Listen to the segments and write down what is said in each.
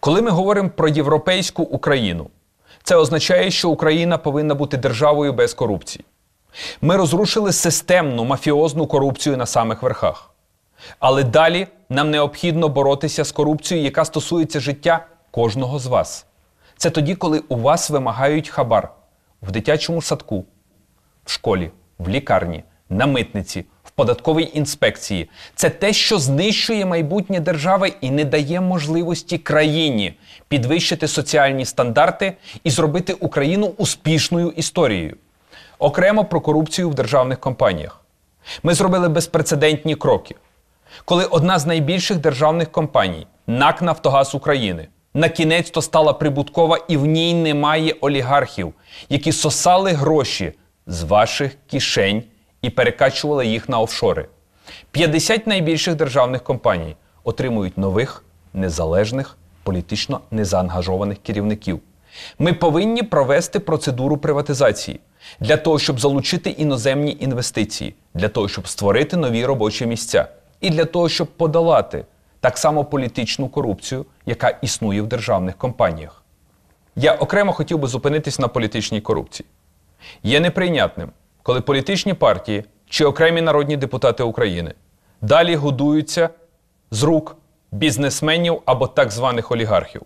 Коли ми говоримо про європейську Україну, це означає, що Україна повинна бути державою без корупції. Ми розрушили системну мафіозну корупцію на самих верхах. Але далі нам необхідно боротися з корупцією, яка стосується життя кожного з вас. Це тоді, коли у вас вимагають хабар в дитячому садку, в школі, в лікарні, на митниці податковій інспекції. Це те, що знищує майбутнє держави і не дає можливості країні підвищити соціальні стандарти і зробити Україну успішною історією. Окремо про корупцію в державних компаніях. Ми зробили безпрецедентні кроки, коли одна з найбільших державних компаній, НАК Нафтогаз України, на кінець то стала прибуткова і в ній немає олігархів, які сосали гроші з ваших кишень і перекачували їх на офшори. 50 найбільших державних компаній отримують нових, незалежних, політично незаангажованих керівників. Ми повинні провести процедуру приватизації для того, щоб залучити іноземні інвестиції, для того, щоб створити нові робочі місця, і для того, щоб подолати так само політичну корупцію, яка існує в державних компаніях. Я окремо хотів би зупинитись на політичній корупції. Є неприйнятним, коли політичні партії чи окремі народні депутати України далі годуються з рук бізнесменів або так званих олігархів.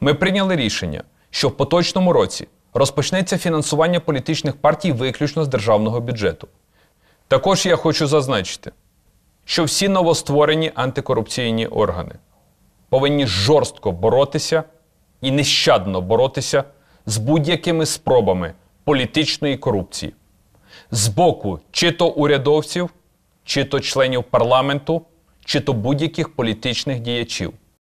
Ми прийняли рішення, що в поточному році розпочнеться фінансування політичних партій виключно з державного бюджету. Також я хочу зазначити, що всі новостворені антикорупційні органи повинні жорстко боротися і нещадно боротися з будь-якими спробами політичної корупції з боку чи то урядовців, чи то членів парламенту, чи то будь-яких політичних діячів.